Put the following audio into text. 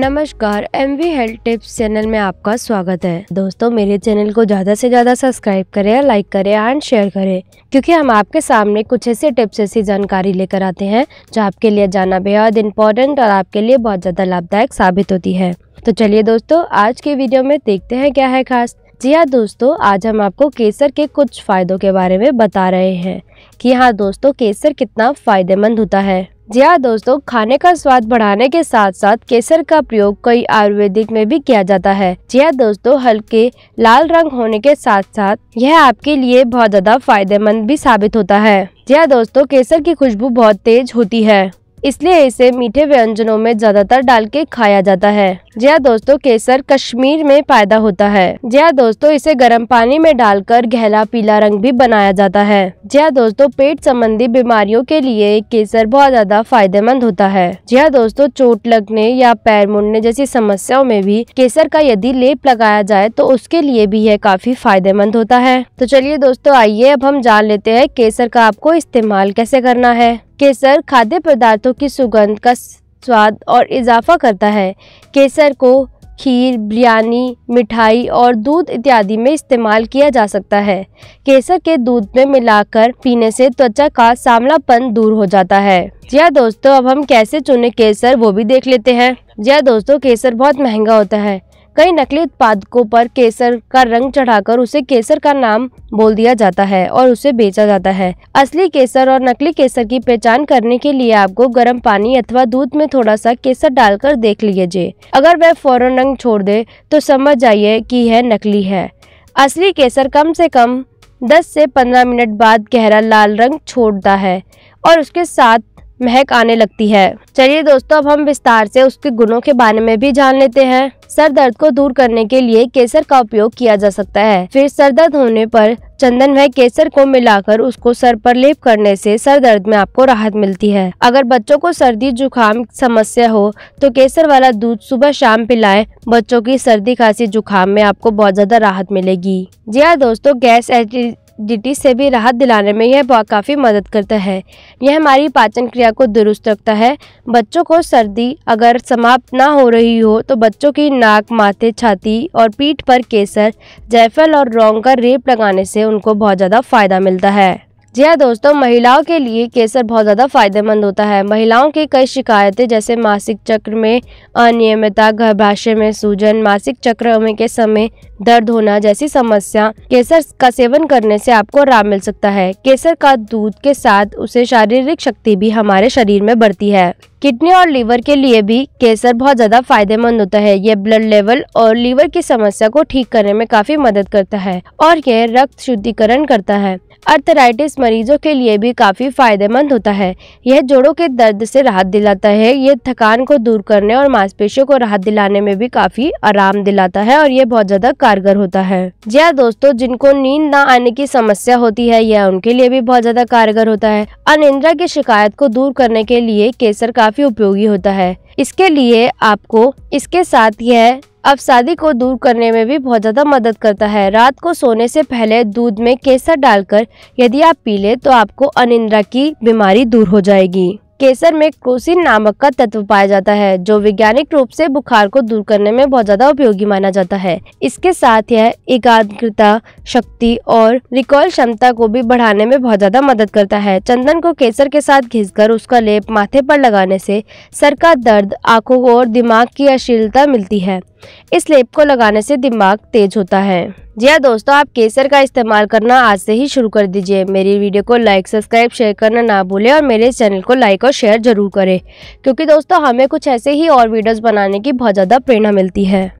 नमस्कार M V health tips channel में आपका स्वागत है दोस्तों मेरे चैनल को ज़्यादा से ज़्यादा सब्सक्राइब करें लाइक करें एंड शेयर करें क्योंकि हम आपके सामने कुछ ऐसे टिप्स ऐसी जानकारी लेकर आते हैं जो आपके लिए जाना बेहद इम्पोर्टेंट और आपके लिए बहुत ज़्यादा लाभदायक साबित होती है तो चलिए दोस्तों आज के वीडियो में देखते हैं क्या है खास जी हाँ दोस्तों आज हम आपको केसर के कुछ फ़ायदों के बारे में बता रहे हैं कि हाँ दोस्तों केसर कितना फ़ायदेमंद होता है जी हाँ दोस्तों खाने का स्वाद बढ़ाने के साथ साथ केसर का प्रयोग कई आयुर्वेदिक में भी किया जाता है जी हाँ दोस्तों हल्के लाल रंग होने के साथ साथ यह आपके लिए बहुत ज्यादा फायदेमंद भी साबित होता है जी हाँ दोस्तों केसर की खुशबू बहुत तेज होती है इसलिए इसे मीठे व्यंजनों में ज्यादातर डाल के खाया जाता है यह दोस्तों केसर कश्मीर में पैदा होता है यह दोस्तों इसे गर्म पानी में डालकर गहला पीला रंग भी बनाया जाता है यह दोस्तों पेट संबंधी बीमारियों के लिए केसर बहुत ज्यादा फायदेमंद होता है यह दोस्तों चोट लगने या पैर मुड़ने जैसी समस्याओं में भी केसर का यदि लेप लगाया जाए तो उसके लिए भी यह काफी फायदेमंद होता है तो चलिए दोस्तों आइए अब हम जान लेते हैं केसर का आपको इस्तेमाल कैसे करना है केसर खाद्य पदार्थों की सुगंध का स्वाद और इजाफा करता है केसर को खीर बिरयानी मिठाई और दूध इत्यादि में इस्तेमाल किया जा सकता है केसर के दूध में मिलाकर पीने से त्वचा का सांवलापन दूर हो जाता है जी हाँ दोस्तों अब हम कैसे चुने केसर वो भी देख लेते हैं जी हाँ दोस्तों केसर बहुत महंगा होता है कई नकली उत्पादकों पर केसर का रंग चढ़ाकर उसे केसर का नाम बोल दिया जाता है और उसे बेचा जाता है असली केसर और नकली केसर की पहचान करने के लिए आपको गर्म पानी अथवा दूध में थोड़ा सा केसर डालकर देख लीजिए अगर वह फौरन रंग छोड़ दे तो समझ जाइए कि यह नकली है असली केसर कम से कम 10 से 15 मिनट बाद गहरा लाल रंग छोड़ता है और उसके साथ महक आने लगती है चलिए दोस्तों अब हम विस्तार से उसके गुणों के बारे में भी जान लेते हैं सर दर्द को दूर करने के लिए केसर का उपयोग किया जा सकता है फिर सर दर्द होने पर चंदन में केसर को मिलाकर उसको सर पर लेप करने से सर दर्द में आपको राहत मिलती है अगर बच्चों को सर्दी जुकाम समस्या हो तो केसर वाला दूध सुबह शाम पिलाएं बच्चों की सर्दी खांसी जुकाम में आपको बहुत ज्यादा राहत मिलेगी जी हाँ दोस्तों गैस एसिडिटी से भी राहत दिलाने में यह काफ़ी मदद करता है यह हमारी पाचन क्रिया को दुरुस्त रखता है बच्चों को सर्दी अगर समाप्त ना हो रही हो तो बच्चों की नाक माथे छाती और पीठ पर केसर जायफल और रोंग का रेप लगाने से उनको बहुत ज़्यादा फ़ायदा मिलता है जी हाँ दोस्तों महिलाओं के लिए केसर बहुत ज़्यादा फायदेमंद होता है महिलाओं की कई शिकायतें जैसे मासिक चक्र में अनियमितता गर्भाशय में सूजन मासिक चक्र में के समय दर्द होना जैसी समस्या केसर का सेवन करने से आपको आराम मिल सकता है केसर का दूध के साथ उसे शारीरिक शक्ति भी हमारे शरीर में बढ़ती है किडनी और लीवर के लिए भी केसर बहुत ज़्यादा फायदेमंद होता है यह ब्लड लेवल और लीवर की समस्या को ठीक करने में काफ़ी मदद करता है और यह रक्त शुद्धिकरण करता है अर्थराइटिस मरीजों के लिए भी काफ़ी फायदेमंद होता है यह जोड़ों के दर्द से राहत दिलाता है यह थकान को दूर करने और मांसपेशियों को राहत दिलाने में भी काफ़ी आराम दिलाता है और यह बहुत ज़्यादा कारगर होता है जी हाँ दोस्तों जिनको नींद न आने की समस्या होती है यह उनके लिए भी बहुत ज़्यादा कारगर होता है अनिंद्रा की शिकायत को दूर करने के लिए केसर का काफ़ी उपयोगी होता है इसके लिए आपको इसके साथ यह अवसादी को दूर करने में भी बहुत ज़्यादा मदद करता है रात को सोने से पहले दूध में केसर डालकर यदि आप पी लें तो आपको अनिंद्रा की बीमारी दूर हो जाएगी केसर में क्रोसिन नामक का तत्व पाया जाता है जो वैज्ञानिक रूप से बुखार को दूर करने में बहुत ज्यादा उपयोगी माना जाता है इसके साथ यह एकाग्रता शक्ति और रिकॉल क्षमता को भी बढ़ाने में बहुत ज्यादा मदद करता है चंदन को केसर के साथ घिस उसका लेप माथे पर लगाने से सर का दर्द आंखों और दिमाग की अश्लीलता मिलती है इस लेप को लगाने से दिमाग तेज होता है जी हाँ दोस्तों आप केसर का इस्तेमाल करना आज से ही शुरू कर दीजिए मेरी वीडियो को लाइक सब्सक्राइब शेयर करना ना भूलें और मेरे चैनल को लाइक और शेयर जरूर करें क्योंकि दोस्तों हमें कुछ ऐसे ही और वीडियोस बनाने की बहुत ज़्यादा प्रेरणा मिलती है